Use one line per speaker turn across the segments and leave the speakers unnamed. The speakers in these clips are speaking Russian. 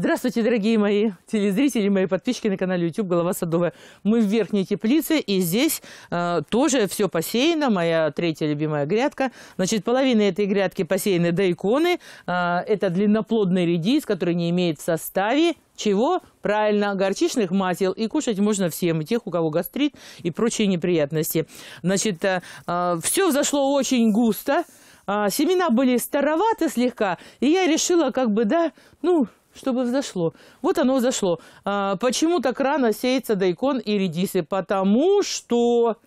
Здравствуйте, дорогие мои телезрители, мои подписчики на канале YouTube «Голова садовая». Мы в верхней теплице, и здесь э, тоже все посеяно, моя третья любимая грядка. Значит, половина этой грядки посеяны до иконы. Э, это длинноплодный редис, который не имеет в составе чего? Правильно, горчичных масел. И кушать можно всем, тех, у кого гастрит, и прочие неприятности. Значит, э, э все взошло очень густо. Э, семена были староваты слегка, и я решила как бы, да, ну, чтобы взошло. Вот оно взошло. А, почему так рано сеется дайкон и редисы? Потому что...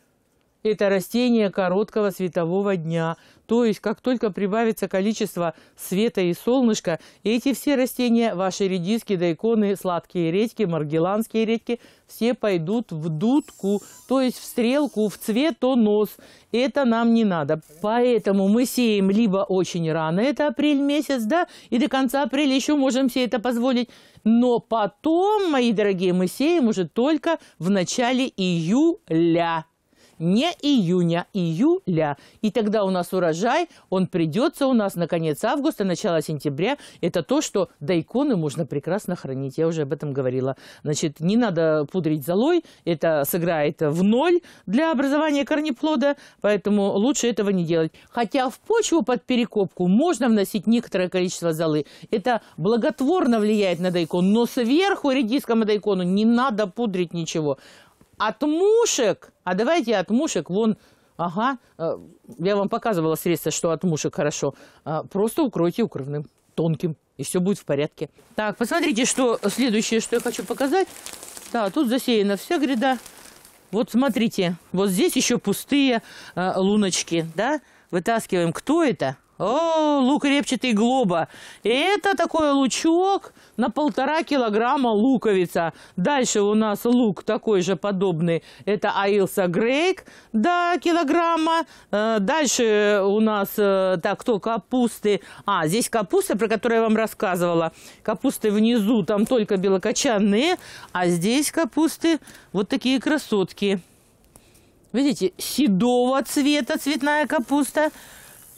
Это растение короткого светового дня. То есть, как только прибавится количество света и солнышка, эти все растения, ваши редиски, дайконы, сладкие редьки, маргеланские редьки, все пойдут в дудку, то есть в стрелку, в цветонос. Это нам не надо. Поэтому мы сеем либо очень рано, это апрель месяц, да, и до конца апреля еще можем себе это позволить. Но потом, мои дорогие, мы сеем уже только в начале июля не июня, июля. И тогда у нас урожай, он придется у нас на конец августа, начало сентября. Это то, что дайконы можно прекрасно хранить. Я уже об этом говорила. Значит, не надо пудрить золой, это сыграет в ноль для образования корнеплода, поэтому лучше этого не делать. Хотя в почву под перекопку можно вносить некоторое количество золы. Это благотворно влияет на дайкон, но сверху редискому дайкону не надо пудрить ничего. От мушек, а давайте от мушек, вон, ага, э, я вам показывала средство, что от мушек хорошо, э, просто укройте укрывным, тонким, и все будет в порядке. Так, посмотрите, что следующее, что я хочу показать. Да, тут засеяна вся гряда. Вот смотрите, вот здесь еще пустые э, луночки, да? Вытаскиваем, кто это? О, лук репчатый глоба. И Это такой лучок на полтора килограмма луковица. Дальше у нас лук такой же подобный. Это Аилса Грейк до килограмма. Э, дальше у нас э, так, кто капусты. А, здесь капусты, про которые я вам рассказывала. Капусты внизу, там только белокочанные. А здесь капусты вот такие красотки. Видите, седого цвета цветная капуста –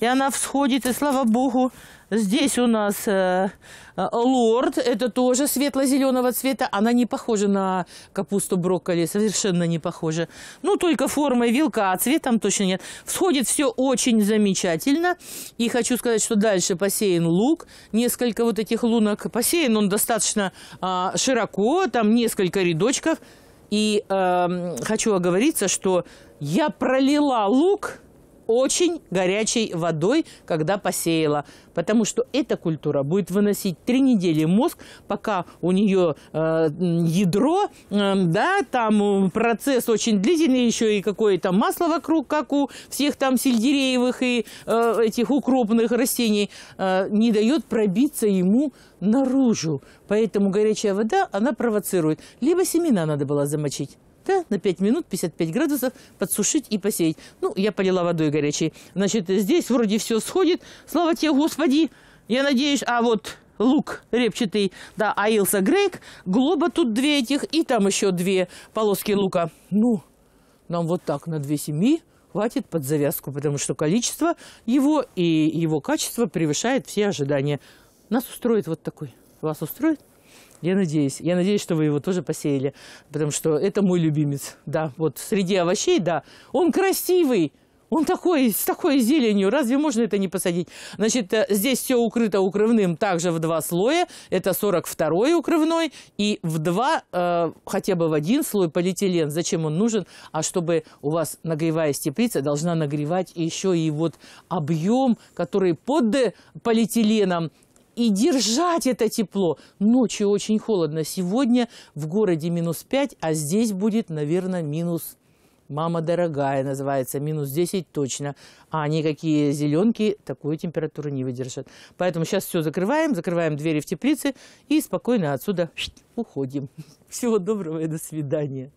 и она всходит, и слава богу, здесь у нас э, э, лорд, это тоже светло-зеленого цвета, она не похожа на капусту брокколи, совершенно не похожа. Ну, только формой вилка, а цветом точно нет. Всходит все очень замечательно, и хочу сказать, что дальше посеян лук, несколько вот этих лунок, посеян он достаточно а, широко, там несколько рядочков, и э, хочу оговориться, что я пролила лук очень горячей водой, когда посеяла. Потому что эта культура будет выносить три недели мозг, пока у нее э, ядро, э, да, там э, процесс очень длительный, еще и какое-то масло вокруг, как у всех там сельдереевых и э, этих укропных растений, э, не дает пробиться ему наружу. Поэтому горячая вода, она провоцирует. Либо семена надо было замочить да, на 5 минут 55 градусов подсушить и посеять. Ну, я полила водой горячей. Значит, здесь вроде все сходит. Слава тебе, Господи! Я надеюсь, а вот лук репчатый, да, Аилса Грейк, глоба тут две этих, и там еще две полоски лука. Ну, нам вот так на две семьи хватит под завязку, потому что количество его и его качество превышает все ожидания. Нас устроит вот такой. Вас устроит? Я надеюсь. Я надеюсь, что вы его тоже посеяли, потому что это мой любимец. Да, вот среди овощей, да, он красивый. Он такой, с такой зеленью, разве можно это не посадить? Значит, э, здесь все укрыто укрывным также в два слоя. Это 42-й укрывной и в два, э, хотя бы в один слой полиэтилен. Зачем он нужен? А чтобы у вас нагревая теплица должна нагревать еще и вот объем, который под э, полиэтиленом и держать это тепло. Ночью очень холодно. Сегодня в городе минус 5, а здесь будет, наверное, минус «Мама дорогая» называется, минус 10 точно. А никакие зеленки такую температуру не выдержат. Поэтому сейчас все закрываем, закрываем двери в теплице и спокойно отсюда уходим. Всего доброго и до свидания.